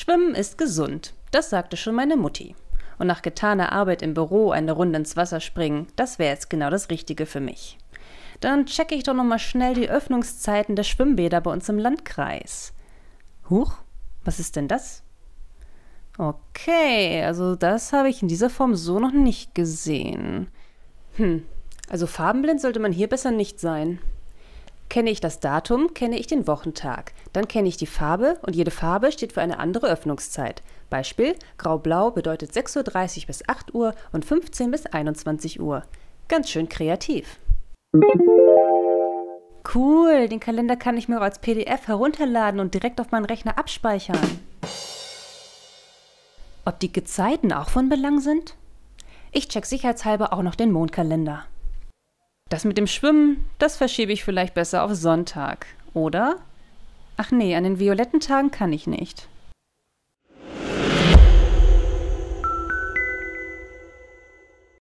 Schwimmen ist gesund, das sagte schon meine Mutti. Und nach getaner Arbeit im Büro eine Runde ins Wasser springen, das wäre jetzt genau das Richtige für mich. Dann checke ich doch nochmal schnell die Öffnungszeiten der Schwimmbäder bei uns im Landkreis. Huch, was ist denn das? Okay, also das habe ich in dieser Form so noch nicht gesehen. Hm, also farbenblind sollte man hier besser nicht sein. Kenne ich das Datum, kenne ich den Wochentag. Dann kenne ich die Farbe und jede Farbe steht für eine andere Öffnungszeit. Beispiel: Grau-Blau bedeutet 6.30 Uhr bis 8 Uhr und 15 bis 21 Uhr. Ganz schön kreativ. Cool, den Kalender kann ich mir auch als PDF herunterladen und direkt auf meinen Rechner abspeichern. Ob die Gezeiten auch von Belang sind? Ich check sicherheitshalber auch noch den Mondkalender. Das mit dem Schwimmen, das verschiebe ich vielleicht besser auf Sonntag. Oder? Ach nee, an den violetten Tagen kann ich nicht.